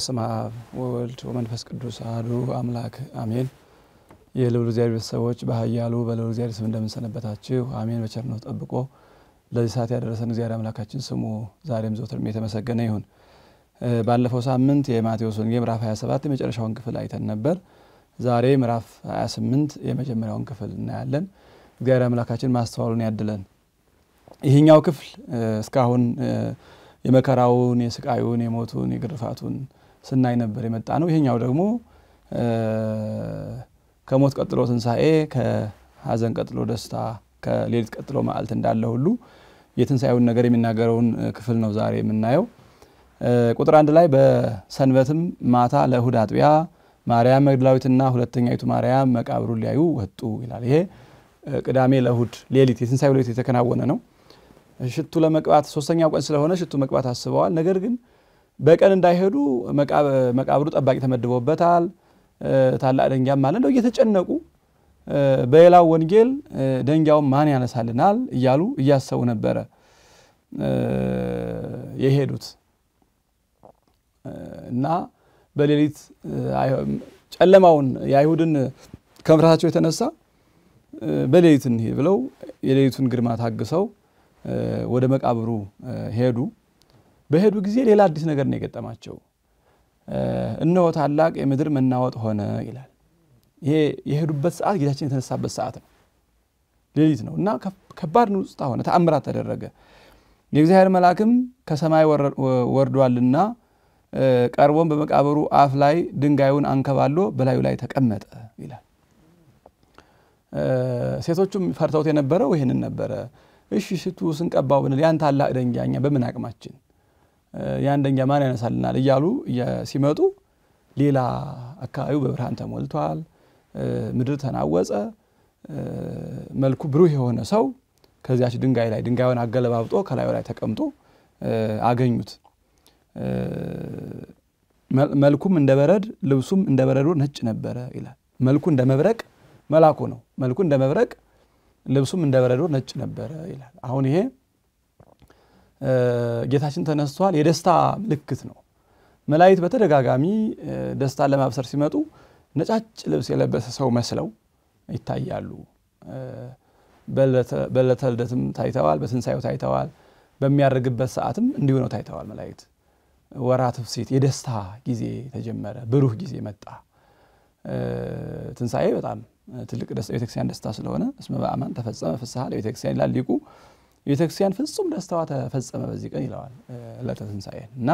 በስመ አብ ወወልድ ወመንፈስ ቅዱስ አሐዱ አምላክ አሜን። የልዑል እግዚአብሔር ቤተሰቦች በኃያሉ በልዑል እግዚአብሔር ስም እንደምንሰነበታችሁ አሜን። በቸርነቱ ጠብቆ ለዚህ ሰዓት ያደረሰን እግዚአብሔር አምላካችን ስሙ ዛሬም ዘወትርም የተመሰገነ ይሁን። ባለፈው ሳምንት የማቴዎስ ወንጌል ምዕራፍ 27 የመጨረሻውን ክፍል አይተን ነበር። ዛሬ ምዕራፍ 28 የመጀመሪያውን ክፍል እናያለን። እግዚአብሔር አምላካችን ማስተዋሉን ያድለን። ይህኛው ክፍል እስካሁን የመከራውን፣ የስቃዩን፣ የሞቱን፣ የግርፋቱን ስናይ ነበር የመጣ ነው። ይሄኛው ደግሞ ከሞት ቀጥሎ ትንሣኤ፣ ከሀዘን ቀጥሎ ደስታ፣ ከሌሊት ቀጥሎ መዓልት እንዳለ ሁሉ የትንሣኤውን ነገር የሚናገረውን ክፍል ነው ዛሬ የምናየው። ቁጥር አንድ ላይ በሰንበትም ማታ ለእሁድ አጥቢያ ማርያም መግደላዊትና ሁለተኛይቱ ማርያም መቃብሩን ሊያዩ ወጡ ይላል። ይሄ ቅዳሜ ለእሁድ ሌሊት የትንሣኤው ሌሊት የተከናወነ ነው። ሽቱ ለመቅባት ሶስተኛው ቀን ስለሆነ ሽቱ መቅባት አስበዋል። ነገር ግን በቀን እንዳይሄዱ መቃብሩ ጠባቂ ተመድቦበታል። ታላቅ ደንጊያም አለ። እንደው እየተጨነቁ በሌላው ወንጌል ደንጊያውን ማን ያነሳልናል እያሉ እያሰቡ ነበረ የሄዱት እና በሌሊት ጨለማውን የአይሁድን ከመፍራታቸው የተነሳ በሌሊት እንሂድ ብለው የሌሊቱን ግርማ ታግሰው ወደ መቃብሩ ሄዱ። በሄዱ ጊዜ ሌላ አዲስ ነገር ነው የገጠማቸው። እነሆ ታላቅ የምድር መናወጥ ሆነ ይላል። ይሄ የሄዱበት ሰዓት ጌታችን የተነሳበት ሰዓት ነው፣ ሌሊት ነው እና ከባድ ንውጽታ ሆነ፣ ተአምራት ተደረገ። የእግዚአብሔር መልአክም ከሰማይ ወርዷልና ቀርቦን በመቃብሩ አፍ ላይ ድንጋዩን አንከባሎ በላዩ ላይ ተቀመጠ ይላል። ሴቶቹም ፈርተውት የነበረው ይህንን ነበረ። እሺ ሽቱ ስንቀባው ብንል ያን ታላቅ ደንጊያ በምን አቅማችን የአንደኛ ማን ያነሳልናል እያሉ ሲመጡ ሌላ አካባቢው በብርሃን ተሞልቷል። ምድር ተናወጸ። መልኩ ብሩህ የሆነ ሰው ከዚያች ድንጋይ ላይ ድንጋዩን አገለባብጦ ከላዩ ላይ ተቀምጦ አገኙት። መልኩም እንደ በረድ ልብሱም እንደ በረዶ ነጭ ነበረ ይላል። መልኩ እንደ መብረቅ መላኩ ነው። መልኩ እንደ መብረቅ ልብሱም እንደ በረዶ ነጭ ነበረ ይላል። አሁን ይሄ ጌታችን ተነስቷል የደስታ ምልክት ነው። መላእክት በተደጋጋሚ ደስታን ለማብሰር ሲመጡ ነጫጭ ልብስ የለበሰ ሰው መስለው ይታያሉ። በዕለተ ልደትም ታይተዋል፣ በትንሣኤው ታይተዋል፣ በሚያደርግበት ሰዓትም እንዲሁ ነው ታይተዋል መላእክት። ወራ ፍሴት የደስታ ጊዜ ተጀመረ፣ ብሩህ ጊዜ መጣ። ትንሣኤ በጣም ትልቅ ደስታ ቤተክርስቲያን ደስታ ስለሆነ እስመ በአማን ተፈጸመ ፍስሐ ለቤተክርስቲያን ይላል ሊቁ። ቤተክርስቲያን ፍጹም ደስታዋ ተፈጸመ በዚህ ቀን ይለዋል ዕለተ ትንሣኤን እና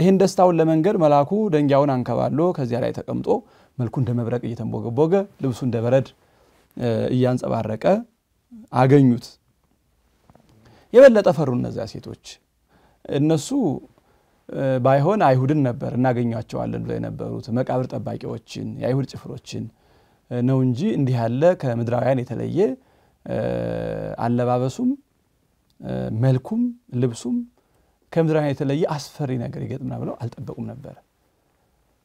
ይህን ደስታውን ለመንገድ መልአኩ ደንጊያውን አንከባሎ ከዚያ ላይ ተቀምጦ መልኩ እንደ መብረቅ እየተንቦገቦገ ልብሱ እንደ በረድ እያንጸባረቀ አገኙት። የበለጠ ፈሩ እነዚያ ሴቶች። እነሱ ባይሆን አይሁድን ነበር እናገኛቸዋለን ብለው የነበሩት መቃብር ጠባቂዎችን፣ የአይሁድ ጭፍሮችን ነው እንጂ እንዲህ ያለ ከምድራውያን የተለየ አለባበሱም መልኩም ልብሱም ከምድራውያን የተለየ አስፈሪ ነገር ይገጥምና ብለው አልጠበቁም ነበረ።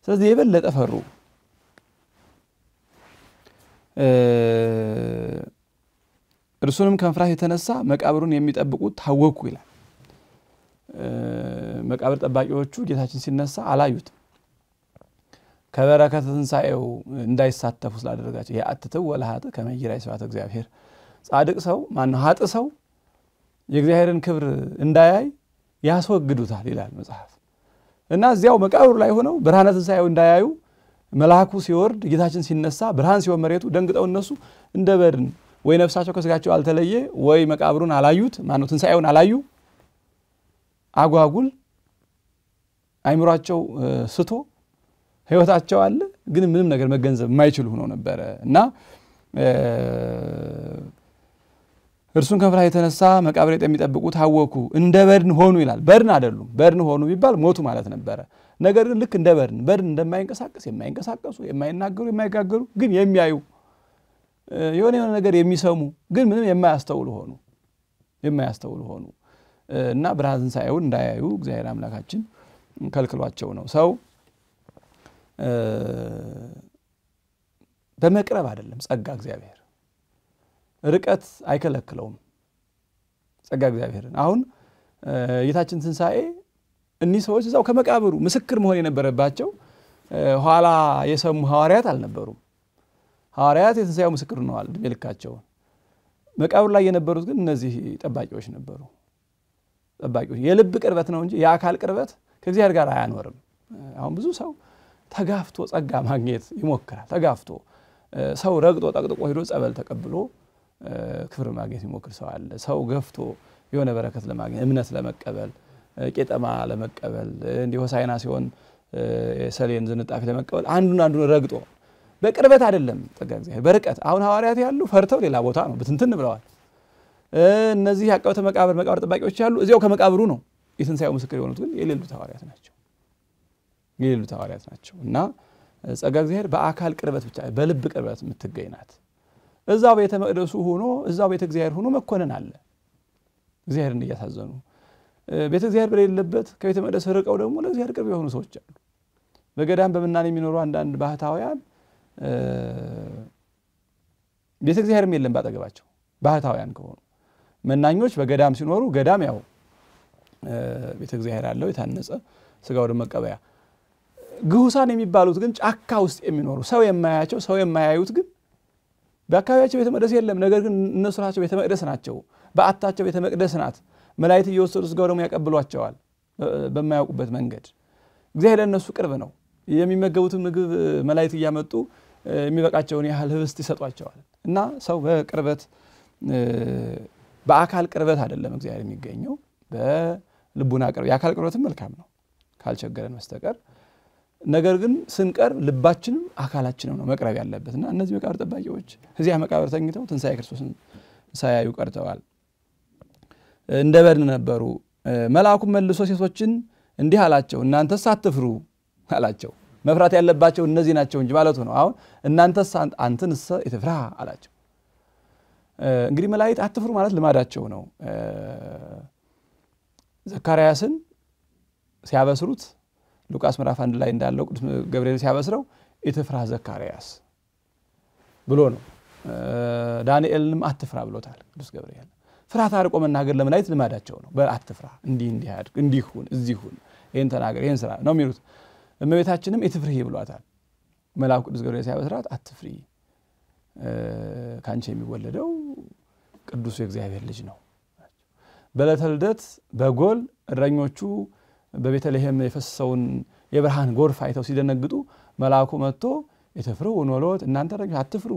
ስለዚህ የበለጠ ፈሩ። እርሱንም ከመፍራት የተነሳ መቃብሩን የሚጠብቁት ታወኩ ይላል። መቃብር ጠባቂዎቹ ጌታችን ሲነሳ አላዩትም። ከበረከተ ትንሣኤው እንዳይሳተፉ ስላደረጋቸው የአትተው ወለሀጥ ከመይራይ የሰዋተ እግዚአብሔር ጻድቅ ሰው ማነው ሀጥ ሰው የእግዚአብሔርን ክብር እንዳያይ ያስወግዱታል ይላል መጽሐፍ እና እዚያው መቃብሩ ላይ ሆነው ብርሃነ ትንሣኤው እንዳያዩ መልአኩ ሲወርድ ጌታችን ሲነሳ ብርሃን ሲሆን መሬቱ ደንግጠው እነሱ እንደ በድን ወይ ነፍሳቸው ከስጋቸው አልተለየ ወይ መቃብሩን አላዩት ማነው ትንሣኤውን አላዩ አጓጉል አይምሯቸው ስቶ ህይወታቸው አለ ግን ምንም ነገር መገንዘብ የማይችሉ ሆነው ነበረ እና እርሱን ከመፍራት የተነሳ መቃብር የሚጠብቁ ታወኩ እንደ በድን ሆኑ ይላል። በድን አይደሉም። በድን ሆኑ ቢባል ሞቱ ማለት ነበረ። ነገር ግን ልክ እንደ በድን በድን እንደማይንቀሳቀስ የማይንቀሳቀሱ፣ የማይናገሩ፣ የማይጋገሩ ግን የሚያዩ የሆነ የሆነ ነገር የሚሰሙ ግን ምንም የማያስተውሉ ሆኑ የማያስተውሉ ሆኑ እና ብርሃን ትንሣኤውን እንዳያዩ እግዚአብሔር አምላካችን ከልክሏቸው ነው። ሰው በመቅረብ አይደለም ጸጋ እግዚአብሔር ርቀት አይከለክለውም። ጸጋ እግዚአብሔርን አሁን የታችን ትንሣኤ እኒህ ሰዎች እዛው ከመቃብሩ ምስክር መሆን የነበረባቸው ኋላ የሰሙ ሐዋርያት አልነበሩም። ሐዋርያት የትንሣኤው ምስክር ነዋል ዕድሜ ልካቸውን። መቃብሩ ላይ የነበሩት ግን እነዚህ ጠባቂዎች ነበሩ። ጠባቂዎች የልብ ቅርበት ነው እንጂ የአካል ቅርበት ከእግዚአብሔር ጋር አያኖርም። አሁን ብዙ ሰው ተጋፍቶ ጸጋ ማግኘት ይሞክራል። ተጋፍቶ ሰው ረግጦ ጠቅጥቆ ሄዶ ጸበል ተቀብሎ ክብር ማግኘት የሚሞክር ሰው አለ። ሰው ገፍቶ የሆነ በረከት ለማግኘት እምነት ለመቀበል ቄጠማ ለመቀበል እንዲህ ሆሳዕና ሲሆን የሰሌን ዝንጣፊ ለመቀበል አንዱን አንዱን ረግጦ በቅርበት አይደለም ጸጋ እግዚአብሔር በርቀት አሁን ሐዋርያት ያሉ ፈርተው ሌላ ቦታ ነው ብትንትን ብለዋል። እነዚህ ያቀበተ መቃብር መቃብር ጠባቂዎች ያሉ እዚያው ከመቃብሩ ነው። የትንሣኤው ምስክር የሆኑት ግን የሌሉት ሐዋርያት ናቸው። የሌሉት ሐዋርያት ናቸው እና ጸጋ እግዚአብሔር በአካል ቅርበት ብቻ በልብ ቅርበት የምትገኝ ናት። እዛ ቤተ መቅደሱ ሆኖ እዛው ቤተ እግዚአብሔር ሆኖ መኮነን አለ። እግዚአብሔርን እያሳዘኑ ቤተ እግዚአብሔር በሌለበት ከቤተ መቅደስ ርቀው ደግሞ ለእግዚአብሔር ቅርብ የሆኑ ሰዎች አሉ። በገዳም በምናን የሚኖሩ አንዳንድ ባህታውያን ቤተ እግዚአብሔርም የለም ባጠገባቸው ባህታውያን ከሆኑ መናኞች በገዳም ሲኖሩ ገዳም ያው ቤተ እግዚአብሔር አለው የታነጸ ስጋው ደም መቀበያ። ግሁሳን የሚባሉት ግን ጫካ ውስጥ የሚኖሩ ሰው የማያቸው ሰው የማያዩት ግን በአካባቢያቸው ቤተ መቅደስ የለም። ነገር ግን እነሱ ራሳቸው ቤተ መቅደስ ናቸው። በአታቸው ቤተ መቅደስ ናት። መላእክት እየወሰዱ ስጋው ደግሞ ያቀብሏቸዋል። በማያውቁበት መንገድ እግዚአብሔር ለእነሱ ቅርብ ነው። የሚመገቡትን ምግብ መላእክት እያመጡ የሚበቃቸውን ያህል ህብስት ይሰጧቸዋል። እና ሰው በቅርበት በአካል ቅርበት አይደለም እግዚአብሔር የሚገኘው በልቡና ቅርበት። የአካል ቅርበትም መልካም ነው ካልቸገረን በስተቀር ነገር ግን ስንቀርብ ልባችንም አካላችንም ነው መቅረብ ያለበት እና እነዚህ መቃብር ጠባቂዎች እዚያ መቃብር ተኝተው ትንሣኤ ክርስቶስን ሳያዩ ቀርተዋል። እንደ በድን ነበሩ። መልአኩም መልሶ ሴቶችን እንዲህ አላቸው፣ እናንተስ አትፍሩ አላቸው። መፍራት ያለባቸው እነዚህ ናቸው እንጂ ማለቱ ነው። አሁን እናንተስ አንትንሰ የትፍራ አላቸው። እንግዲህ መላእክት አትፍሩ ማለት ልማዳቸው ነው። ዘካርያስን ሲያበስሩት ሉቃስ ምዕራፍ አንድ ላይ እንዳለው ቅዱስ ገብርኤል ሲያበስረው ኢትፍራ ዘካርያስ ብሎ ነው። ዳንኤልንም አትፍራ ብሎታል ቅዱስ ገብርኤል። ፍርሃት አርቆ መናገር ለመላእክት ልማዳቸው ነው። በአትፍራ እንዲህ እንዲህ አድርግ እንዲህ ሁን እዚህ ሁን ይህን ተናገር ይህን ስራ ነው የሚሉት። እመቤታችንም ኢትፍርሂ ብሏታል መልአኩ ቅዱስ ገብርኤል ሲያበስራት አትፍሪ፣ ከአንቺ የሚወለደው ቅዱሱ የእግዚአብሔር ልጅ ነው። በዕለተ ልደት በጎል እረኞቹ በቤተልሔም የፈሰሰውን የብርሃን ጎርፍ አይተው ሲደነግጡ መልአኩ መጥቶ የተፍሩ ኖሎት እናንተ አትፍሩ፣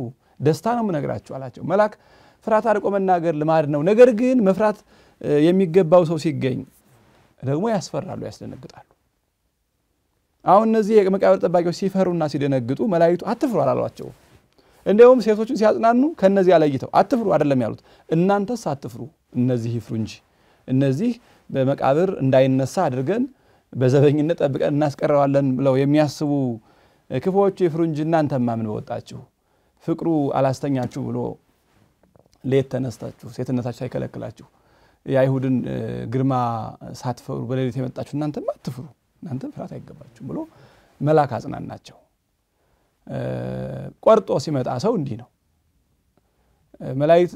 ደስታ ነው የምነግራችሁ አላቸው። መልአክ ፍርሃት አርቆ መናገር ልማድ ነው። ነገር ግን መፍራት የሚገባው ሰው ሲገኝ ደግሞ ያስፈራሉ፣ ያስደነግጣሉ። አሁን እነዚህ የመቃብር ጠባቂዎች ሲፈሩና ሲደነግጡ መላእክቱ አትፍሩ አላሏቸው። እንዲሁም ሴቶቹን ሲያጽናኑ ከእነዚህ አለይተው አትፍሩ አይደለም ያሉት፣ እናንተስ አትፍሩ፣ እነዚህ ይፍሩ እንጂ እነዚህ በመቃብር እንዳይነሳ አድርገን በዘበኝነት ጠብቀን እናስቀረዋለን ብለው የሚያስቡ ክፉዎቹ ይፍሩ እንጂ እናንተማ ምን በወጣችሁ ፍቅሩ አላስተኛችሁ ብሎ ሌት ተነስታችሁ ሴትነታችሁ ሳይከለክላችሁ የአይሁድን ግርማ ሳትፈሩ በሌሊት የመጣችሁ እናንተማ አትፍሩ፣ እናንተ ፍርሃት አይገባችሁም ብሎ መልአክ አጽናናቸው። ቆርጦ ሲመጣ ሰው እንዲህ ነው። መላእክት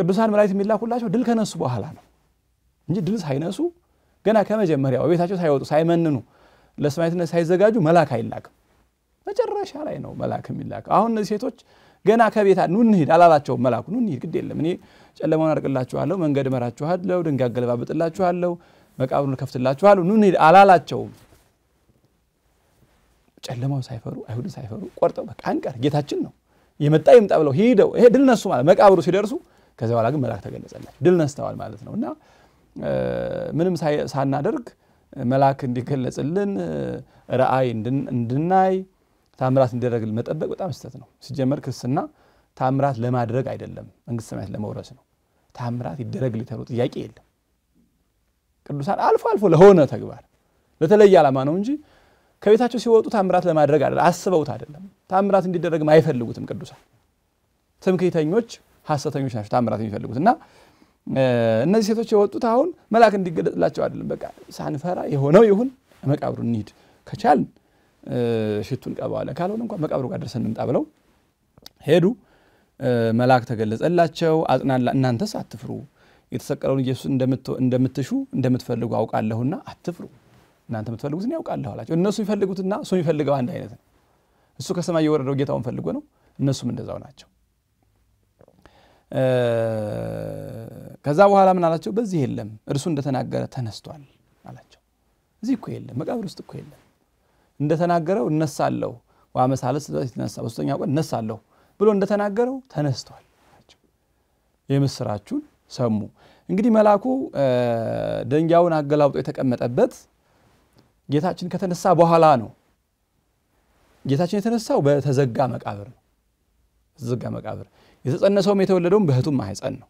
ቅዱሳን መላእክት የሚላኩላቸው ድል ከነሱ በኋላ ነው። እንጂ ድል ሳይነሱ ገና ከመጀመሪያው ቤታቸው ሳይወጡ ሳይመንኑ ለሰማዕትነት ሳይዘጋጁ መላክ አይላክም። መጨረሻ ላይ ነው መላክ የሚላክ አሁን እነዚህ ሴቶች ገና ከቤታ ኑ እንሂድ አላላቸውም መልአኩ። ኑ እንሂድ ግድ የለም እኔ ጨለማውን አርቅላችኋለሁ፣ መንገድ እመራችኋለሁ፣ ድንጋይ አገለባብጥላችኋለሁ፣ መቃብሩን እከፍትላችኋለሁ፣ ኑ እንሂድ አላላቸውም። ጨለማው ሳይፈሩ አይሁድን ሳይፈሩ ቆርጠው በቃ አንቀር ጌታችን ነው የመጣ ይምጣ ብለው ሂደው ይሄ ድል ነሱ ማለት መቃብሩ ሲደርሱ ከዚያ በኋላ ግን መልአክ ተገለጸላቸው። ድል ነስተዋል ማለት ነው እና ምንም ሳናደርግ መልአክ እንዲገለጽልን ረአይ እንድናይ ታምራት እንዲደረግል መጠበቅ በጣም ስህተት ነው። ሲጀመር ክርስትና ታምራት ለማድረግ አይደለም፣ መንግስት ሰማያት ለመውረስ ነው። ታምራት ይደረግልኝ ተብሎ ጥያቄ የለም። ቅዱሳን አልፎ አልፎ ለሆነ ተግባር ለተለየ ዓላማ ነው እንጂ ከቤታቸው ሲወጡ ታምራት ለማድረግ አይደለም፣ አስበውት አይደለም። ታምራት እንዲደረግም አይፈልጉትም። ቅዱሳን ትምክህተኞች፣ ሐሰተኞች ናቸው ታምራት የሚፈልጉት እና እነዚህ ሴቶች የወጡት አሁን መልአክ እንዲገለጥላቸው አይደለም። በቃ ሳንፈራ የሆነው ይሁን መቃብሩ እንሂድ ከቻል ሽቱን ቀባዋለን፣ ካልሆነ እንኳ መቃብሩ ጋር ደርሰን እንምጣ ብለው ሄዱ። መልአክ ተገለጸላቸው። አጽናላ እናንተስ አትፍሩ፣ የተሰቀለውን ኢየሱስ እንደምትሹ እንደምትፈልጉ አውቃለሁና አትፍሩ፣ እናንተ የምትፈልጉትን ያውቃለሁ አላቸው። እነሱ የሚፈልጉትና እሱ የሚፈልገው አንድ አይነት ነው። እሱ ከሰማይ የወረደው ጌታውን ፈልጎ ነው። እነሱም እንደዛው ናቸው። ከዛ በኋላ ምን አላቸው? በዚህ የለም እርሱ እንደተናገረ ተነስቷል አላቸው። እዚህ እኮ የለም መቃብር ውስጥ እኮ የለም። እንደተናገረው እነሳለሁ ዋመሳለስ የተነሳ በሶስተኛ ቀን እነሳለሁ ብሎ እንደተናገረው ተነስቷል። የምስራችሁን ሰሙ። እንግዲህ መልአኩ ደንጊያውን አገላብጦ የተቀመጠበት ጌታችን ከተነሳ በኋላ ነው። ጌታችን የተነሳው በተዘጋ መቃብር ነው። በተዘጋ መቃብር የተጸነሰውም የተወለደውም በእህቱም ማህፀን ነው።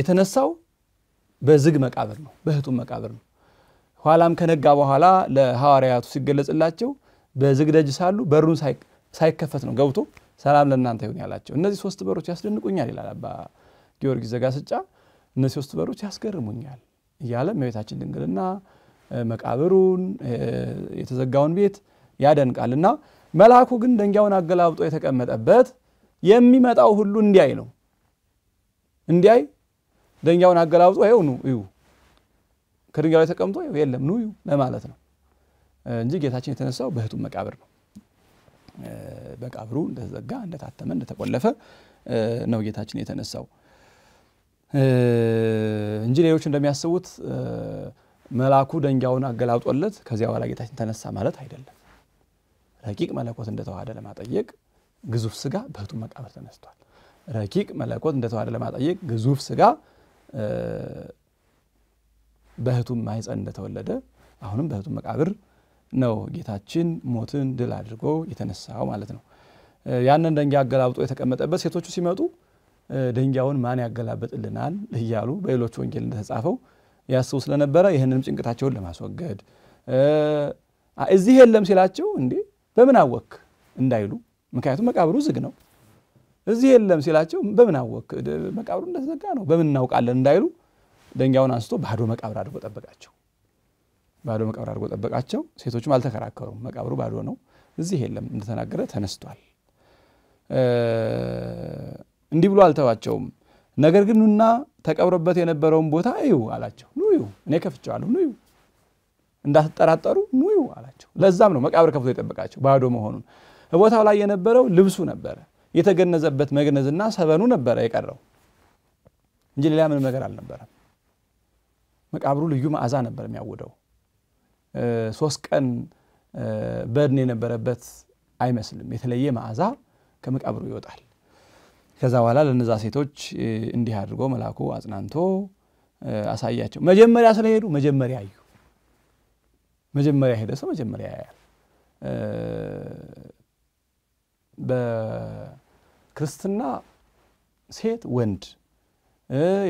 የተነሳው በዝግ መቃብር ነው፣ በእህቱም መቃብር ነው። ኋላም ከነጋ በኋላ ለሐዋርያቱ ሲገለጽላቸው በዝግ ደጅ ሳሉ በሩን ሳይከፈት ነው ገብቶ ሰላም ለእናንተ ይሁን ያላቸው። እነዚህ ሶስት በሮች ያስደንቁኛል ይላል አባ ጊዮርጊስ ዘጋስጫ። እነዚህ ሶስት በሮች ያስገርሙኛል እያለ እመቤታችን ድንግልና መቃብሩን የተዘጋውን ቤት ያደንቃል እና መልአኩ ግን ደንጊያውን አገላብጦ የተቀመጠበት የሚመጣው ሁሉ እንዲያይ ነው። እንዲያይ ደንጊያውን አገላብጦ ይኸው ኑ እዩ፣ ከድንጊያው ላይ ተቀምጦ የለም ኑ እዩ ለማለት ነው እንጂ ጌታችን የተነሳው በህቱ መቃብር ነው። መቃብሩ እንደተዘጋ እንደታተመ እንደተቆለፈ ነው ጌታችን የተነሳው እንጂ ሌሎች እንደሚያስቡት መልአኩ ደንጊያውን አገላብጦለት ከዚያ በኋላ ጌታችን ተነሳ ማለት አይደለም። ረቂቅ መለኮት እንደተዋሃደ ለማጠየቅ ግዙፍ ስጋ በህቱ መቃብር ተነስቷል። ረቂቅ መለኮት እንደተዋሃደ ለማጠየቅ ግዙፍ ስጋ በህቱም ማይፀን እንደተወለደ አሁንም በህቱም መቃብር ነው ጌታችን ሞትን ድል አድርጎ የተነሳው ማለት ነው። ያንን ደንጊያ አገላብጦ የተቀመጠበት ሴቶቹ ሲመጡ ደንጊያውን ማን ያገላበጥልናል እያሉ በሌሎች ወንጌል እንደተጻፈው ያስቡ ስለነበረ ይህንንም ጭንቅታቸውን ለማስወገድ እዚህ የለም ሲላቸው እንዴ በምን አወክ እንዳይሉ፣ ምክንያቱም መቃብሩ ዝግ ነው። እዚህ የለም ሲላቸው በምን አወክ መቃብሩ እንደተዘጋ ነው በምን እናውቃለን እንዳይሉ ደንጊያውን አንስቶ ባዶ መቃብር አድርጎ ጠበቃቸው። ባዶ መቃብር አድርጎ ጠበቃቸው። ሴቶቹም አልተከራከሩም። መቃብሩ ባዶ ነው፣ እዚህ የለም እንደተናገረ ተነስቷል። እንዲህ ብሎ አልተዋቸውም። ነገር ግን ኑና ተቀብሮበት የነበረውን ቦታ እዩ አላቸው። ኑ እዩ፣ እኔ ከፍቼዋለሁ፣ ኑ እዩ። እንዳትጠራጠሩ ኑዩ አላቸው። ለዛም ነው መቃብር ከፍቶ የጠበቃቸው ባዶ መሆኑን። ቦታው ላይ የነበረው ልብሱ ነበረ፣ የተገነዘበት መግነዝና ሰበኑ ነበረ የቀረው እንጂ ሌላ ምንም ነገር አልነበረም። መቃብሩ ልዩ መዓዛ ነበር የሚያውደው። ሶስት ቀን በድን የነበረበት አይመስልም። የተለየ መዓዛ ከመቃብሩ ይወጣል። ከዛ በኋላ ለነዛ ሴቶች እንዲህ አድርጎ መልአኩ አጽናንቶ አሳያቸው። መጀመሪያ ስለሄዱ መጀመሪያ አዩ። መጀመሪያ ሄደ ሰው መጀመሪያ ያያል። በክርስትና ሴት ወንድ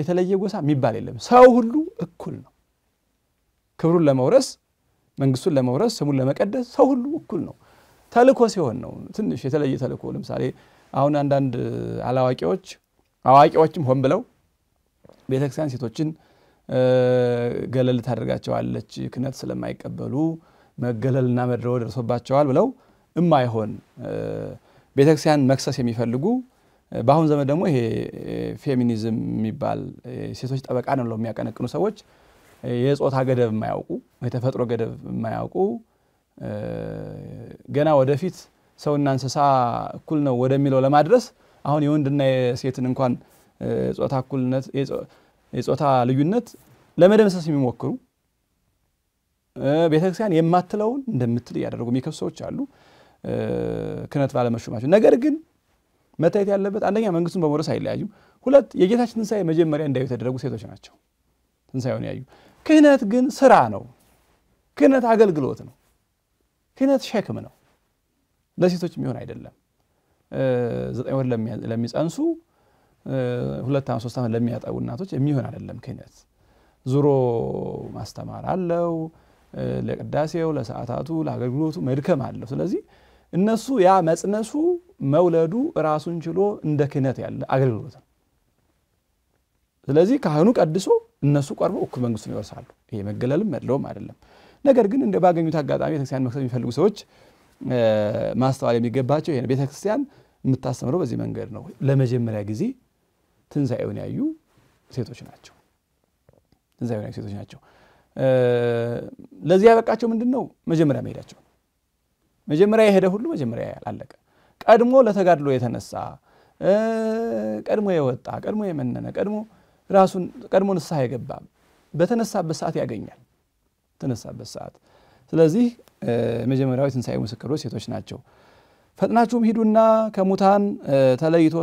የተለየ ጎሳ የሚባል የለም። ሰው ሁሉ እኩል ነው። ክብሩን ለመውረስ መንግስቱን ለመውረስ ስሙን ለመቀደስ ሰው ሁሉ እኩል ነው። ተልእኮ ሲሆን ነው ትንሽ የተለየ ተልእኮ። ለምሳሌ አሁን አንዳንድ አላዋቂዎች አዋቂዎችም ሆን ብለው ቤተክርስቲያን ሴቶችን ገለል ታደርጋቸዋለች ክህነት ስለማይቀበሉ መገለልና መድረው ደርሶባቸዋል ብለው እማይሆን ቤተክርስቲያን መክሰስ የሚፈልጉ በአሁን ዘመን ደግሞ ይሄ ፌሚኒዝም የሚባል ሴቶች ጠበቃ ነው ብለው የሚያቀነቅኑ ሰዎች የጾታ ገደብ የማያውቁ የተፈጥሮ ገደብ የማያውቁ ገና ወደፊት ሰውና እንስሳ እኩል ነው ወደሚለው ለማድረስ አሁን የወንድና የሴትን እንኳን ጾታ እኩልነት የጾታ ልዩነት ለመደምሰስ የሚሞክሩ ቤተክርስቲያን የማትለውን እንደምትል እያደረጉ የሚከሱ ሰዎች አሉ። ክህነት ባለመሾማቸው። ነገር ግን መታየት ያለበት አንደኛ መንግስቱን በሞረስ አይለያዩ፣ ሁለት የጌታችን ትንሣኤ መጀመሪያ እንዳዩ የተደረጉ ሴቶች ናቸው ትንሣኤውን ያዩ። ክህነት ግን ስራ ነው። ክህነት አገልግሎት ነው። ክህነት ሸክም ነው። ለሴቶች የሚሆን አይደለም። ዘጠኝ ወር ለሚጸንሱ ሁለት ዓመት ሶስት ዓመት ለሚያጠቡ እናቶች የሚሆን አይደለም። ክህነት ዙሮ ማስተማር አለው፣ ለቅዳሴው፣ ለሰዓታቱ፣ ለአገልግሎቱ መድከም አለው። ስለዚህ እነሱ ያ መጽነሱ መውለዱ ራሱን ችሎ እንደ ክህነት ያለ አገልግሎት ነው። ስለዚህ ካህኑ ቀድሶ እነሱ ቀርቦ እኩል መንግስቱን ይወርሳሉ። ይሄ መገለልም መድለውም አይደለም። ነገር ግን እንደ ባገኙት አጋጣሚ ቤተክርስቲያን መክሰብ የሚፈልጉ ሰዎች ማስተዋል የሚገባቸው ይሄ ቤተክርስቲያን የምታስተምረው በዚህ መንገድ ነው። ለመጀመሪያ ጊዜ ትንሣኤውን ያዩ ሴቶች ናቸው። ትንሣኤውን ያዩ ሴቶች ናቸው። ለዚህ ያበቃቸው ምንድን ነው? መጀመሪያ መሄዳቸው። መጀመሪያ የሄደ ሁሉ መጀመሪያ አለቀ። ቀድሞ ለተጋድሎ የተነሳ ቀድሞ የወጣ ቀድሞ የመነነ ቀድሞ ራሱን ቀድሞ ንስሐ የገባ በተነሳበት ሰዓት ያገኛል። ተነሳበት ሰዓት። ስለዚህ መጀመሪያዊ ትንሣኤ ምስክሮች ሴቶች ናቸው። ፈጥናችሁም ሂዱና ከሙታን ተለይቶ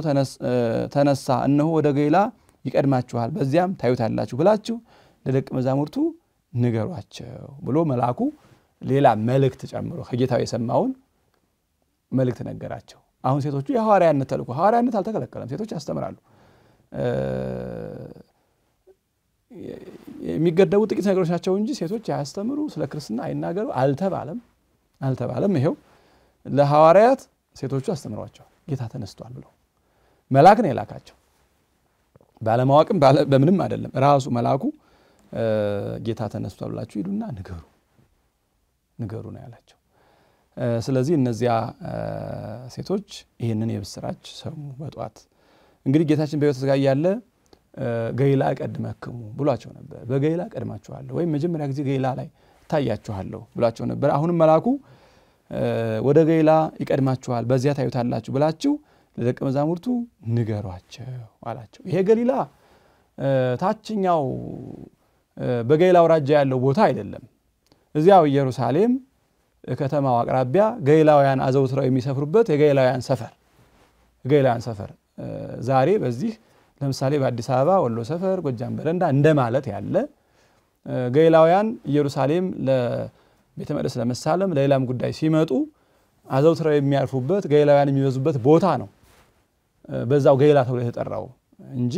ተነሳ፣ እነሆ ወደ ገሊላ ይቀድማችኋል፣ በዚያም ታዩታላችሁ ብላችሁ ለደቀ መዛሙርቱ ንገሯቸው ብሎ መልአኩ ሌላ መልእክት ጨምሮ ከጌታው የሰማውን መልእክት ነገራቸው። አሁን ሴቶቹ የሐዋርያነት ተልእኮ ሐዋርያነት አልተከለከለም። ሴቶች ያስተምራሉ። የሚገደቡ ጥቂት ነገሮች ናቸው እንጂ ሴቶች አያስተምሩ፣ ስለ ክርስትና አይናገሩ አልተባለም አልተባለም። ይሄው ለሐዋርያት ሴቶቹ አስተምሯቸዋል ጌታ ተነስቷል ብለው መልአክ ነው የላካቸው ባለማወቅም በምንም አይደለም ራሱ መልአኩ ጌታ ተነስቷል ብላችሁ ሂዱና ንገሩ ንገሩ ነው ያላቸው ስለዚህ እነዚያ ሴቶች ይህንን የብስራች ሰሙ በጠዋት እንግዲህ ጌታችን በሕይወት ሥጋ እያለ ገይላ ቀድመክሙ ብሏቸው ነበር በገይላ ቀድማችኋለሁ ወይም መጀመሪያ ጊዜ ገይላ ላይ እታያችኋለሁ ብሏቸው ነበር አሁንም መልአኩ ወደ ገሊላ ይቀድማችኋል፣ በዚያ ታዩታላችሁ ብላችሁ ለደቀ መዛሙርቱ ንገሯቸው አላቸው። ይሄ ገሊላ ታችኛው በገሊላ አውራጃ ያለው ቦታ አይደለም። እዚያው ኢየሩሳሌም ከተማው አቅራቢያ ገሊላውያን አዘውትረው የሚሰፍሩበት የገሊላውያን ሰፈር ገሊላውያን ሰፈር ዛሬ በዚህ ለምሳሌ በአዲስ አበባ ወሎ ሰፈር፣ ጎጃም በረንዳ እንደማለት ያለ ገሊላውያን ኢየሩሳሌም ቤተ መቅደስ ለመሳለም ለሌላም ጉዳይ ሲመጡ አዘውትረው የሚያርፉበት ገሊላውያን የሚበዙበት ቦታ ነው። በዛው ገሊላ ተብሎ የተጠራው እንጂ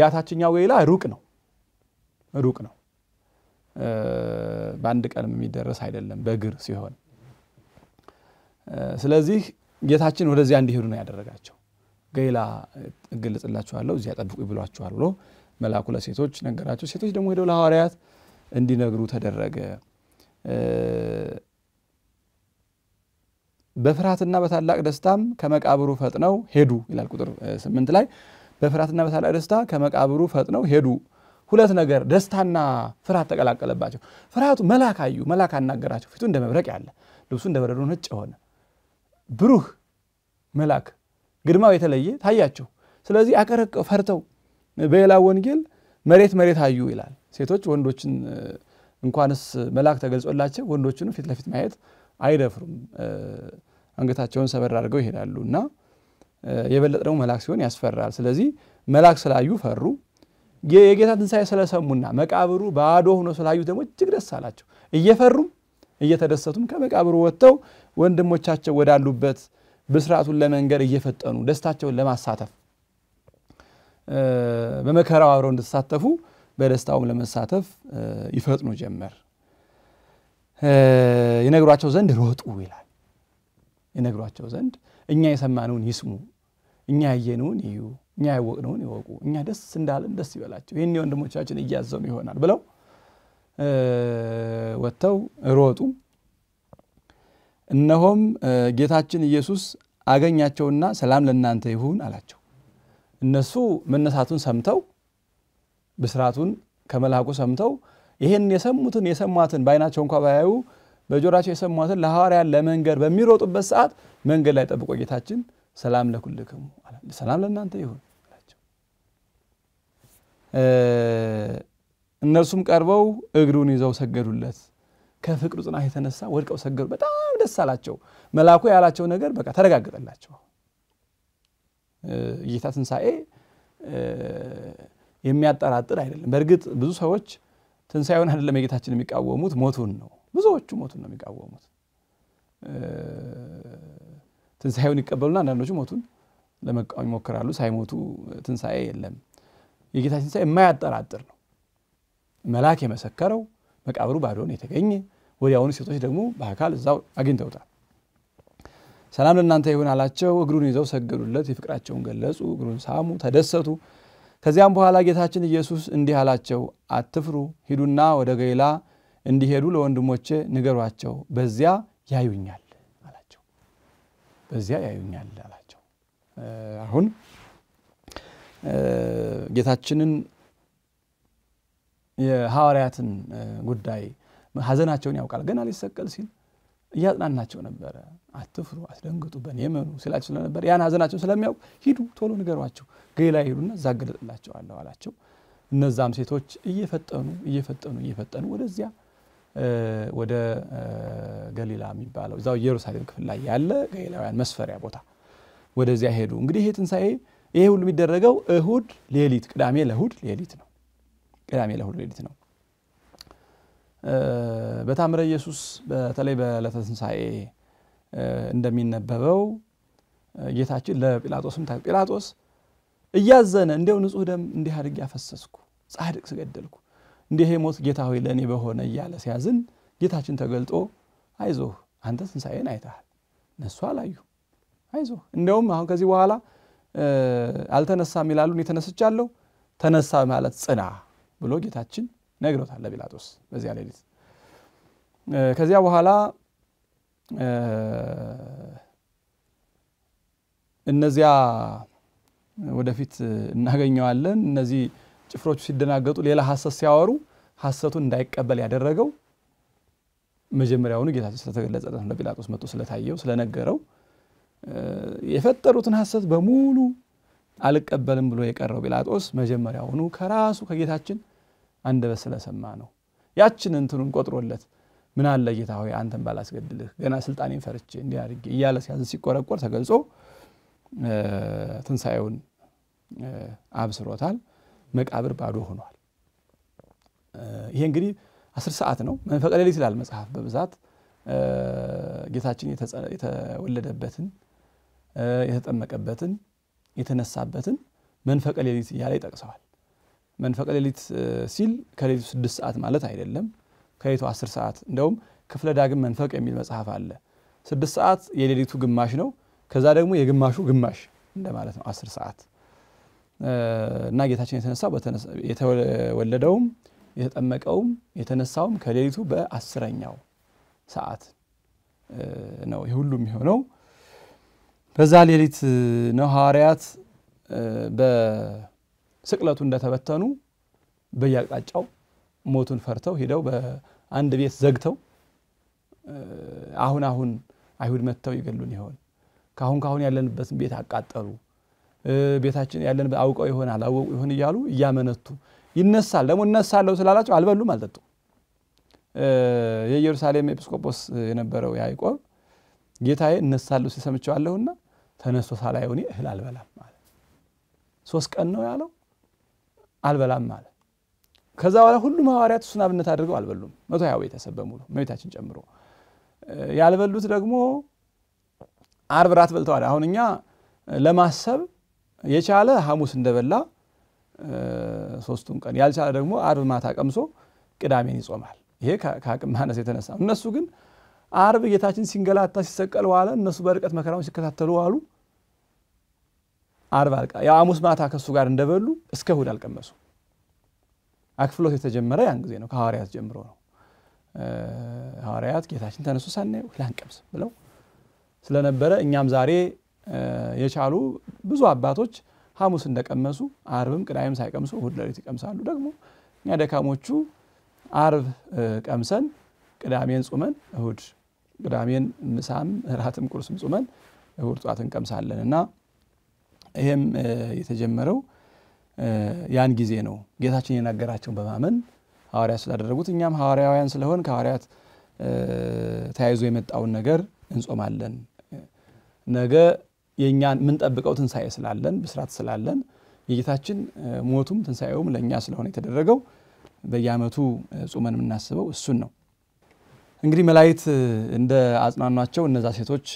ያታችኛው ገይላ ገሊላ ሩቅ ነው ሩቅ ነው። በአንድ ቀንም የሚደረስ አይደለም በእግር ሲሆን፣ ስለዚህ ጌታችን ወደዚያ እንዲሄዱ ነው ያደረጋቸው። ገሊላ እገልጽላችኋለሁ እዚያ ጠብቁ ይብሏችኋል ብሎ መልአኩ ለሴቶች ነገራቸው። ሴቶች ደግሞ ሄደው ለሐዋርያት እንዲነግሩ ተደረገ። በፍርሃትና በታላቅ ደስታም ከመቃብሩ ፈጥነው ሄዱ ይላል ቁጥር ስምንት ላይ በፍርሃትና በታላቅ ደስታ ከመቃብሩ ፈጥነው ሄዱ። ሁለት ነገር ደስታና ፍርሃት ተቀላቀለባቸው። ፍርሃቱ መልአክ አዩ፣ መልአክ አናገራቸው። ፊቱ እንደ መብረቅ ያለ ልብሱ እንደ በረዶ ነጭ የሆነ ብሩህ መልአክ ግርማው የተለየ ታያቸው። ስለዚህ አቀረቀው ፈርተው በሌላ ወንጌል መሬት መሬት አዩ ይላል ሴቶች ወንዶችን እንኳንስ መልአክ ተገልጾላቸው ወንዶቹንም ፊት ለፊት ማየት አይደፍሩም፣ አንገታቸውን ሰበር አድርገው ይሄዳሉ እና የበለጠ ደግሞ መልአክ ሲሆን ያስፈራል። ስለዚህ መልአክ ስላዩ ፈሩ። የጌታ ትንሣኤ ስለሰሙና መቃብሩ ባዶ ሆኖ ስላዩ ደግሞ እጅግ ደስ አላቸው። እየፈሩም እየተደሰቱም ከመቃብሩ ወጥተው ወንድሞቻቸው ወዳሉበት ብስራቱን ለመንገር እየፈጠኑ ደስታቸውን ለማሳተፍ በመከራው አብረው እንደተሳተፉ በደስታውም ለመሳተፍ ይፈጥኑ ጀመር። ይነግሯቸው ዘንድ ሮጡ ይላል። ይነግሯቸው ዘንድ እኛ የሰማነውን ይስሙ፣ እኛ ያየነውን ይዩ፣ እኛ ያወቅነውን ይወቁ፣ እኛ ደስ እንዳለን ደስ ይበላቸው። ይህን ወንድሞቻችን እያዘኑ ይሆናል ብለው ወጥተው ሮጡ። እነሆም ጌታችን ኢየሱስ አገኛቸውና ሰላም ለእናንተ ይሁን አላቸው። እነሱ መነሳቱን ሰምተው ብስራቱን ከመልአኩ ሰምተው ይህን የሰሙትን የሰማትን በአይናቸው እንኳ ባያዩ በጆራቸው የሰሟትን ለሐዋርያን ለመንገድ በሚሮጡበት ሰዓት መንገድ ላይ ጠብቆ ጌታችን ሰላም ለኩልክሙ ሰላም ለእናንተ ይሁን አላቸው። እነርሱም ቀርበው እግሩን ይዘው ሰገዱለት። ከፍቅሩ ጽናት የተነሳ ወድቀው ሰገዱ። በጣም ደስ አላቸው። መልአኩ ያላቸው ነገር በቃ ተረጋገጠላቸው። ጌታ ትንሣኤ የሚያጠራጥር አይደለም። በእርግጥ ብዙ ሰዎች ትንሣኤውን አይደለም የጌታችን የሚቃወሙት ሞቱን ነው። ብዙዎቹ ሞቱን ነው የሚቃወሙት። ትንሣኤውን ይቀበሉና አንዳንዶቹ ሞቱን ለመቃወም ይሞክራሉ። ሳይሞቱ ትንሣኤ የለም። የጌታችን ትንሣኤ የማያጠራጥር ነው። መልአክ የመሰከረው መቃብሩ ባዶን የተገኘ ወዲያውኑ ሴቶች ደግሞ በአካል እዛው አግኝተውታል። ሰላም ለእናንተ ይሆን አላቸው። እግሩን ይዘው ሰገዱለት፣ የፍቅራቸውን ገለጹ፣ እግሩን ሳሙ፣ ተደሰቱ። ከዚያም በኋላ ጌታችን ኢየሱስ እንዲህ አላቸው፣ አትፍሩ፣ ሂዱና ወደ ገሊላ እንዲሄዱ ለወንድሞቼ ንገሯቸው፣ በዚያ ያዩኛል አላቸው። በዚያ ያዩኛል አላቸው። አሁን ጌታችንን የሐዋርያትን ጉዳይ ሐዘናቸውን ያውቃል። ገና ሊሰቀል ሲል እያጽናናቸው ነበረ። አትፍሩ፣ አትደንግጡ፣ በእኔ እመኑ ሲላቸው ስለነበር ያን ሀዘናቸው ስለሚያውቅ ሂዱ፣ ቶሎ ንገሯቸው፣ ገላ ሄዱና እዛ ገለጥላቸው አለው አላቸው። እነዛም ሴቶች እየፈጠኑ እየፈጠኑ እየፈጠኑ ወደዚያ ወደ ገሊላ የሚባለው እዛው ኢየሩሳሌም ክፍል ላይ ያለ ገሊላውያን መስፈሪያ ቦታ ወደዚያ ሄዱ። እንግዲህ ይሄ ትንሣኤ ይሄ ሁሉ የሚደረገው እሁድ ሌሊት፣ ቅዳሜ ለሁድ ሌሊት ነው። ቅዳሜ ለሁድ ሌሊት ነው። በታምረ ኢየሱስ በተለይ በዕለተ ትንሣኤ እንደሚነበበው ጌታችን ለጲላጦስም ታ ጲላጦስ እያዘነ እንዲያው ንጹሕ ደም እንዲህ አድርጌ ያፈሰስኩ ጻድቅ ስገደልኩ፣ እንዲህ ሞት ጌታ ሆይ ለእኔ በሆነ እያለ ሲያዝን ጌታችን ተገልጦ አይዞህ አንተ ትንሣኤን አይተሃል፣ እነሱ አላዩ፣ አይዞህ እንዲያውም አሁን ከዚህ በኋላ አልተነሳም ይላሉን የተነስቻለሁ፣ ተነሳ ማለት ጽና ብሎ ጌታችን ነግሮታል ለጲላጦስ በዚያ ሌሊት። ከዚያ በኋላ እነዚያ ወደፊት እናገኘዋለን። እነዚህ ጭፍሮቹ ሲደናገጡ ሌላ ሐሰት ሲያወሩ ሐሰቱን እንዳይቀበል ያደረገው መጀመሪያውኑ ጌታ ስለተገለጸለት ለጲላጦስ መጥቶ ስለታየው ስለነገረው የፈጠሩትን ሐሰት በሙሉ አልቀበልም ብሎ የቀረው ጲላጦስ መጀመሪያውኑ ከራሱ ከጌታችን አንደበት ስለሰማ ነው። ያችን እንትኑን ቆጥሮለት ምን አለ ጌታ ሆይ አንተን ባላስገድልህ ገና ስልጣኔን ፈርቼ እንዲህ አድርጌ እያለ ሲያዝ ሲቆረቆር ተገልጾ ትንሣኤውን አብስሮታል። መቃብር ባዶ ሆኗል። ይሄ እንግዲህ አስር ሰዓት ነው። መንፈቀ ሌሊት ይላል መጽሐፍ በብዛት ጌታችን የተወለደበትን፣ የተጠመቀበትን፣ የተነሳበትን መንፈቀ ሌሊት እያለ ይጠቅሰዋል። መንፈቀ ሌሊት ሲል ከሌሊቱ ስድስት ሰዓት ማለት አይደለም። ከሌሊቱ አስር ሰዓት እንደውም ክፍለ ዳግም መንፈቅ የሚል መጽሐፍ አለ። ስድስት ሰዓት የሌሊቱ ግማሽ ነው። ከዛ ደግሞ የግማሹ ግማሽ እንደማለት ነው አስር ሰዓት እና ጌታችን የተነሳው የተወለደውም የተጠመቀውም የተነሳውም ከሌሊቱ በአስረኛው ሰዓት ነው የሁሉም የሚሆነው በዛ ሌሊት ነው ሐዋርያት ስቅለቱ እንደተበተኑ በየአቅጣጫው ሞቱን ፈርተው ሄደው በአንድ ቤት ዘግተው አሁን አሁን አይሁድ መጥተው ይገሉን ይሆን ካሁን ካሁን ያለንበትን ቤት አቃጠሉ ቤታችን ያለን አውቀው ይሆን አላወቁ ይሆን እያሉ እያመነቱ ይነሳል ደግሞ እነሳለሁ ስላላቸው አልበሉም አልጠጡ። የኢየሩሳሌም ኤጲስቆጶስ የነበረው ያዕቆብ ጌታዬ እነሳለሁ ሲሰምቸዋለሁና ተነስቶ ሳላየው እህል አልበላም ሶስት ቀን ነው ያለው አልበላም አለ። ከዛ በኋላ ሁሉም ሐዋርያት እሱን አብነት አድርገው አልበሉም። መቶ ሀያ ቤተሰብ በሙሉ መቤታችን ጨምሮ ያልበሉት ደግሞ አርብ ራት በልተዋል። አሁን እኛ ለማሰብ የቻለ ሐሙስ እንደበላ ሶስቱን ቀን ያልቻለ ደግሞ አርብ ማታ ቀምሶ ቅዳሜን ይጾማል። ይሄ ከአቅም ማነስ የተነሳ እነሱ ግን አርብ ጌታችን ሲንገላታ ሲሰቀል ዋለ። እነሱ በርቀት መከራውን ሲከታተሉ ዋሉ። አርብ አልቃ ያው ማታ ከእሱ ጋር እንደበሉ እስከ እሁድ አልቀመሱ። አክፍሎት የተጀመረ ያን ጊዜ ነው፣ ከሐዋርያት ጀምሮ ነው። ሐዋርያት ጌታችን ተነሱ ሳናየው ላንቀምስ ብለው ስለነበረ እኛም ዛሬ የቻሉ ብዙ አባቶች ሐሙስ እንደቀመሱ አርብም ቅዳሜም ሳይቀምሱ እሑድ ሌሊት ይቀምሳሉ። ደግሞ እኛ ደካሞቹ አርብ ቀምሰን ቅዳሜን ጾመን እሁድ ቅዳሜን ምሳም እራትም ቁርስም ጾመን እሁድ ጠዋት እንቀምሳለን እና ይሄም የተጀመረው ያን ጊዜ ነው። ጌታችን የናገራቸውን በማመን ሐዋርያት ስላደረጉት እኛም ሐዋርያውያን ስለሆን ከሐዋርያት ተያይዞ የመጣውን ነገር እንጾማለን። ነገ የእኛን የምንጠብቀው ትንሣኤ ስላለን ብስራት ስላለን የጌታችን ሞቱም ትንሣኤውም ለእኛ ስለሆነ የተደረገው በየዓመቱ ጹመን የምናስበው እሱን ነው። እንግዲህ መላይት እንደ አጽናኗቸው እነዛ ሴቶች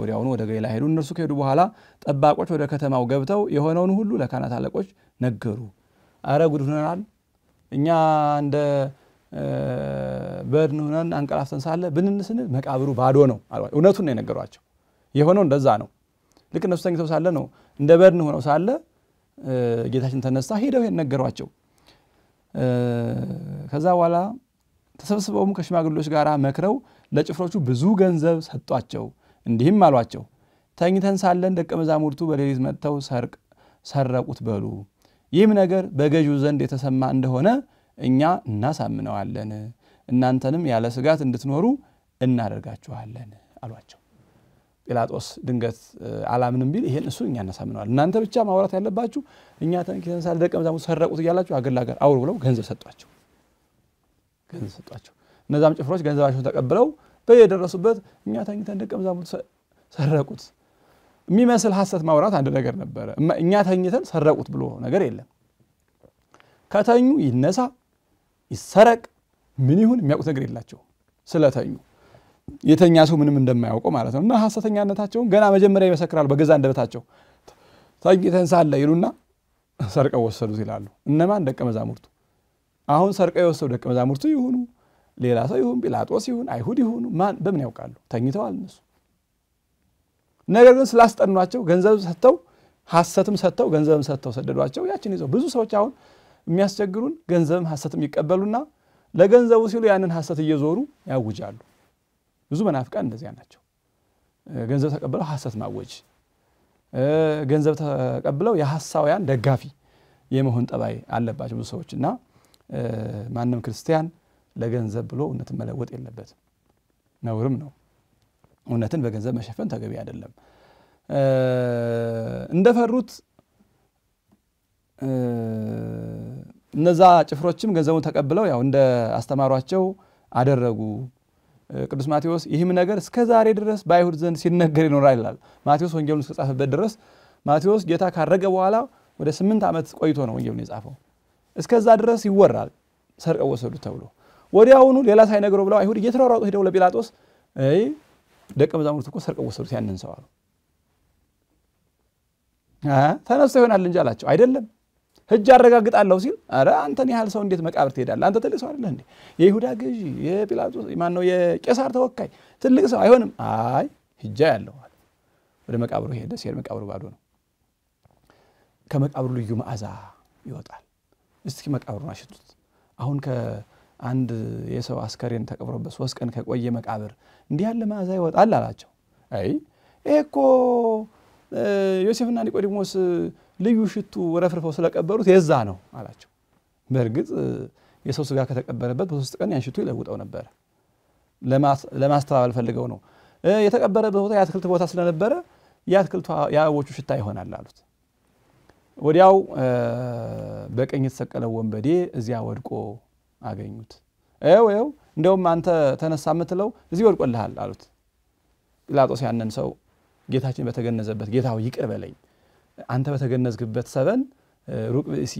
ወዲያውኑ ወደ ገሊላ ሄዱ። እነርሱ ከሄዱ በኋላ ጠባቆች ወደ ከተማው ገብተው የሆነውን ሁሉ ለካህናት አለቆች ነገሩ። አረ ጉድ ሁነናል፣ እኛ እንደ በድን ሁነን አንቀላፍተን ሳለ ብንንስን መቃብሩ ባዶ ነው። እውነቱን ነው የነገሯቸው። የሆነው እንደዛ ነው። ልክ እነሱ ተኝተው ሳለ ነው እንደ በድን ሆነው ሳለ ጌታችን ተነሳ ሄደው ነገሯቸው። ከዛ በኋላ ተሰብስበውም ከሽማግሌዎች ጋር መክረው ለጭፍሮቹ ብዙ ገንዘብ ሰጧቸው። እንዲህም አሏቸው፣ ተኝተን ሳለን ደቀ መዛሙርቱ በሌሊት መጥተው ሰረቁት በሉ። ይህም ነገር በገዢው ዘንድ የተሰማ እንደሆነ እኛ እናሳምነዋለን፣ እናንተንም ያለ ስጋት እንድትኖሩ እናደርጋችኋለን አሏቸው። ጲላጦስ ድንገት አላምንም ቢል ይሄን እሱ እኛ እናሳምነዋል፣ እናንተ ብቻ ማውራት ያለባችሁ እኛ ተንኪተንሳል ደቀ መዛሙርቱ ሰረቁት እያላችሁ አገር ለአገር አውሩ ብለው ገንዘብ ሰጧቸው። ገንዘብ ሰጧቸው። እነዛም ጭፍሮች ገንዘባቸውን ተቀብለው በየደረሱበት እኛ ተኝተን ደቀ መዛሙርቱ ሰረቁት የሚመስል ሐሰት ማውራት አንድ ነገር ነበረ። እኛ ተኝተን ሰረቁት ብሎ ነገር የለም። ከተኙ ይነሳ ይሰረቅ ምን ይሁን የሚያውቁት ነገር የላቸው ስለተኙ የተኛ ሰው ምንም እንደማያውቀው ማለት ነው። እና ሐሰተኛነታቸውን ገና መጀመሪያ ይመሰክራሉ በገዛ እንደበታቸው ተኝተን ሳለ ይሉና ሰርቀው ወሰዱት ይላሉ። እነማን ደቀ መዛሙርቱ አሁን ሰርቀው የወሰዱ ደቀ መዛሙርቱ ይሁኑ ሌላ ሰው ይሁን ጲላጦስ ይሁን አይሁድ ይሁኑ ማን በምን ያውቃሉ? ተኝተዋል እነሱ። ነገር ግን ስላስጠኗቸው ገንዘብ ሰጥተው ሐሰትም ሰጥተው ገንዘብም ሰጥተው ሰደዷቸው። ያችን ይዘው ብዙ ሰዎች አሁን የሚያስቸግሩን ገንዘብም ሐሰትም ይቀበሉና ለገንዘቡ ሲሉ ያንን ሐሰት እየዞሩ ያውጃሉ። ብዙ መናፍቃን እንደዚያ ናቸው። ገንዘብ ተቀብለው ሐሰት ማወጅ፣ ገንዘብ ተቀብለው የሐሳውያን ደጋፊ የመሆን ጠባይ አለባቸው ብዙ ሰዎች እና ማንም ክርስቲያን ለገንዘብ ብሎ እውነትን መለወጥ የለበትም፣ ነውርም ነው። እውነትን በገንዘብ መሸፈን ተገቢ አይደለም። እንደፈሩት እነዛ ጭፍሮችም ገንዘቡን ተቀብለው ያው እንደ አስተማሯቸው አደረጉ። ቅዱስ ማቴዎስ ይህም ነገር እስከ ዛሬ ድረስ በአይሁድ ዘንድ ሲነገር ይኖራል ይላል። ማቴዎስ ወንጌሉን እስከጻፈበት ድረስ ማቴዎስ ጌታ ካረገ በኋላ ወደ ስምንት ዓመት ቆይቶ ነው ወንጌሉን የጻፈው። እስከዛ ድረስ ይወራል ሰርቀው ወሰዱ ተብሎ ወዲያውኑ ሌላ ሳይነግረው ብለው አይሁድ እየተሯሯጡ ሄደው ለጲላጦስ ደቀ መዛሙርት እኮ ሰርቀው ወሰዱት ያንን ሰው አሉ። ተነስቶ ይሆናል እንጂ አላቸው። አይደለም ህጅ አረጋግጣለሁ ሲል አረ አንተን ያህል ሰው እንዴት መቃብር ትሄዳለህ? አንተ ትልቅ ሰው አይደለህ እንዴ? የይሁዳ ገዢ፣ የጲላጦስ ማነው የቄሳር ተወካይ፣ ትልቅ ሰው አይሆንም። አይ ህጃ ያለው ወደ መቃብሩ ሄደ። ሲሄድ መቃብሩ ባዶ ነው። ከመቃብሩ ልዩ መዓዛ ይወጣል። እስኪ መቃብሩን አሽቱት። አሁን ከአንድ የሰው አስከሬን ተቀብሮበት ሶስት ቀን ከቆየ መቃብር እንዲህ ያለ መዓዛ ይወጣል አላቸው። አይ ይሄ እኮ ዮሴፍና ኒቆዲሞስ ልዩ ሽቱ ረፍርፈው ስለቀበሩት የዛ ነው አላቸው። በእርግጥ የሰው ስጋ ከተቀበረበት በሶስት ቀን ያን ሽቱ ይለውጠው ነበረ። ለማስተባበል ፈልገው ነው የተቀበረበት ቦታ የአትክልት ቦታ ስለነበረ የአትክልቱ የአበቦቹ ሽታ ይሆናል አሉት። ወዲያው በቀኝ የተሰቀለው ወንበዴ እዚያ ወድቆ አገኙት። ው ው እንደውም አንተ ተነሳ የምትለው እዚህ ወድቆልሃል አሉት። ጲላጦስ ያንን ሰው ጌታችን በተገነዘበት ጌታው ይቅር በለኝ አንተ በተገነዝክበት ሰበን ሩቅ ብእሲ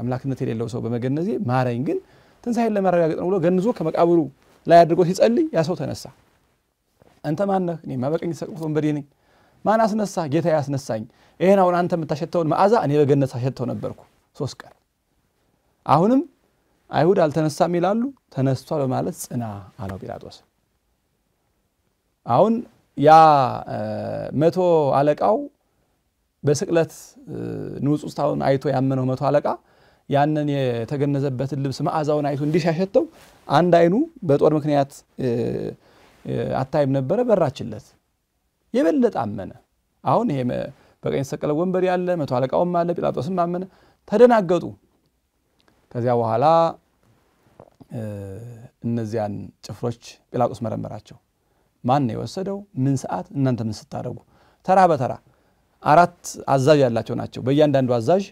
አምላክነት የሌለው ሰው በመገነዜ ማረኝ፣ ግን ትንሣኤን ለማረጋገጥ ነው ብሎ ገንዞ ከመቃብሩ ላይ አድርጎ ሲጸልይ ያ ሰው ተነሳ። አንተ ማነህ? እኔማ በቀኝ የተሰቀልኩት ወንበዴ ነኝ ማን አስነሳ? ጌታ ያስነሳኝ። ይህን አሁን አንተ የምታሸተውን መዓዛ እኔ በገነት ሳሸተው ነበርኩ ሶስት ቀን። አሁንም አይሁድ አልተነሳም ይላሉ፣ ተነስቷል በማለት ጽና አለው ጲላጦስ። አሁን ያ መቶ አለቃው በስቅለት ንውጽውጽታውን አይቶ ያመነው መቶ አለቃ ያንን የተገነዘበትን ልብስ መዓዛውን አይቶ እንዲህ ሲያሸተው አንድ አይኑ በጦር ምክንያት አታይም ነበረ፣ በራችለት የበለጠ አመነ። አሁን ይሄ በቀኝ የተሰቀለ ወንበር ያለ መቶ አለቃውም አለ፣ ጲላጦስም አመነ። ተደናገጡ። ከዚያ በኋላ እነዚያን ጭፍሮች ጲላጦስ መረመራቸው። ማን የወሰደው? ምን ሰዓት? እናንተ ምን ስታደርጉ? ተራ በተራ አራት አዛዥ ያላቸው ናቸው። በእያንዳንዱ አዛዥ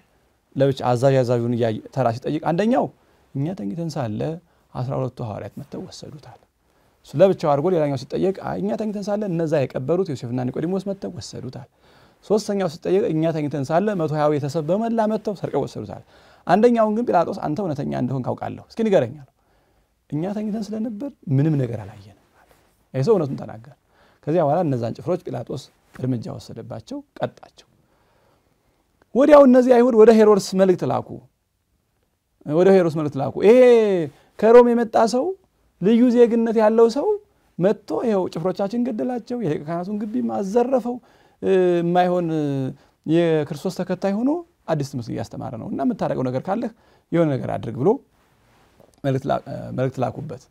ለብቻ አዛዥ አዛዡን ተራ ሲጠይቅ አንደኛው እኛ ተኝተን ሳለ አስራ ሁለቱ ሐዋርያት መጥተው ወሰዱታል። ለብቻው አድርጎ ሌላኛው ሲጠየቅ እኛ ተኝተን ሳለ እነዛ የቀበሩት ዮሴፍና ኒቆዲሞስ መጥተው ወሰዱታል። ሶስተኛው ሲጠየቅ እኛ ተኝተን ሳለ መቶ ሀያው ቤተሰብ በመላ መጥተው ሰርቀው ወሰዱታል። አንደኛውን ግን ጲላጦስ አንተ እውነተኛ እንደሆን ካውቃለሁ እስኪ ንገረኝ እኛ ተኝተን ስለነበር ምንም ነገር አላየንም። ይህ ሰው እውነቱን ተናገር። ከዚያ በኋላ እነዛን ጭፍሮች ጲላጦስ እርምጃ ወሰደባቸው፣ ቀጣቸው። ወዲያው እነዚህ አይሁድ ወደ ሄሮድስ መልእክት ላኩ ወደ ሄሮድስ መልእክት ላኩ። ይሄ ከሮም የመጣ ሰው ልዩ ዜግነት ያለው ሰው መጥቶ ይኸው ጭፍሮቻችን ገደላቸው፣ የሊቀ ካህናቱን ግቢ ማዘረፈው፣ የማይሆን የክርስቶስ ተከታይ ሆኖ አዲስ ትምህርት እያስተማረ ነው እና የምታደርገው ነገር ካለህ የሆነ ነገር አድርግ ብሎ መልእክት ላኩበት።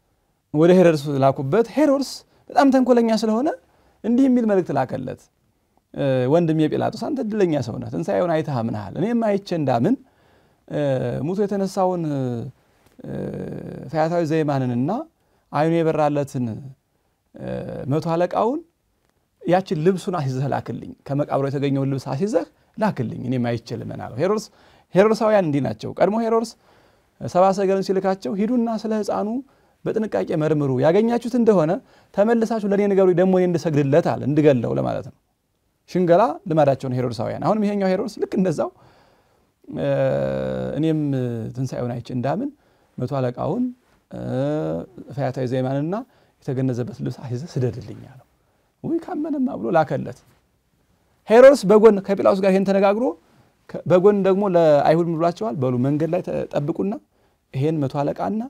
ወደ ሄሮድስ ላኩበት። ሄሮድስ በጣም ተንኮለኛ ስለሆነ እንዲህ የሚል መልእክት ላከለት። ወንድሜ ጲላጦስ አንተ እድለኛ ሰው ነህ፣ ትንሣኤውን አይተህ አምነሃል። እኔም አይቼ እንዳምን ሙቶ የተነሳውን ፈያታዊ ዘይማንንና አይኑ የበራለትን መቶ አለቃውን ያችን ልብሱን አስይዘህ ላክልኝ፣ ከመቃብሮ የተገኘውን ልብስ አስይዘህ ላክልኝ እኔም አይችልም አለው። ሄሮድስ ሄሮድሳውያን እንዲህ ናቸው። ቀድሞ ሄሮድስ ሰባ ሰገልን ሲልካቸው ሂዱና ስለ ሕፃኑ በጥንቃቄ መርምሩ፣ ያገኛችሁት እንደሆነ ተመልሳችሁ ለእኔ ንገሩኝ፣ ደግሞ እኔ እንድሰግድለት አለ እንድገለው ለማለት ነው። ሽንገላ ልማዳቸውን ሄሮድሳውያን። አሁንም ይሄኛው ሄሮድስ ልክ እንደዛው እኔም ትንሣኤውን አይቼ እንዳምን መቶ አለቃውን ፈያታዊ ዘይማንና የተገነዘበት ልብስ አስይዘህ ስደድልኝ አለው። ውይ ካመነማ ብሎ ላከለት። ሄሮድስ በጎን ከጲላጦስ ጋር ይህን ተነጋግሮ በጎን ደግሞ ለአይሁድ ምን ብሏቸዋል? በሉ መንገድ ላይ ጠብቁና ይሄን መቶ አለቃና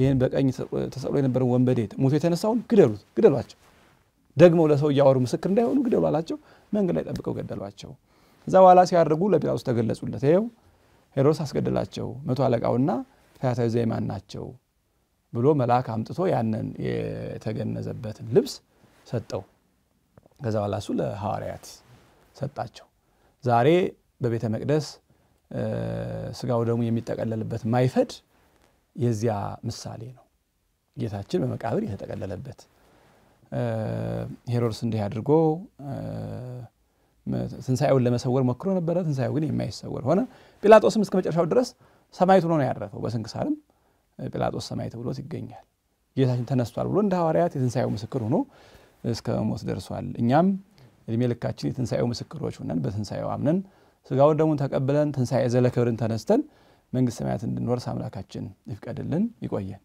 ይህን በቀኝ ተሰቅሎ የነበረውን ወንበዴ ሞቶ የተነሳውን ግደሉት፣ ግደሏቸው። ደግሞ ለሰው እያወሩ ምስክር እንዳይሆኑ ግደሉ አላቸው። መንገድ ላይ ጠብቀው ገደሏቸው። እዛ በኋላ ሲያደርጉ ለጲላጦስ ተገለጹለት። ይኸው ሄሮድስ አስገደላቸው። መቶ አለቃውና ፈያታዊ ዘይማን ናቸው ብሎ መልአክ አምጥቶ ያንን የተገነዘበትን ልብስ ሰጠው። ከዛ በኋላ እሱ ለሐዋርያት ሰጣቸው። ዛሬ በቤተ መቅደስ ስጋው ደሙ የሚጠቀለልበት ማይፈድ የዚያ ምሳሌ ነው። ጌታችን በመቃብር የተጠቀለለበት ሄሮድስ እንዲህ አድርጎ ትንሣኤውን ለመሰወር ሞክሮ ነበረ። ትንሣኤው ግን የማይሰወር ሆነ። ጲላጦስም እስከ መጨረሻው ድረስ ሰማዕት ሆኖ ነው ያረፈው። በስንክሳርም ጲላጦስ ሰማይ ተብሎት ይገኛል። ጌታችን ተነስቷል ብሎ እንደ ሐዋርያት የትንሣኤው ምስክር ሆኖ እስከ ሞት ደርሷል። እኛም እድሜ ልካችን የትንሣኤው ምስክሮች ሆነን በትንሣኤው አምነን ስጋውን ደሙን ተቀብለን ትንሣኤ ዘለክብርን ተነስተን መንግሥት ሰማያት እንድንወርስ አምላካችን ይፍቀድልን። ይቆየን።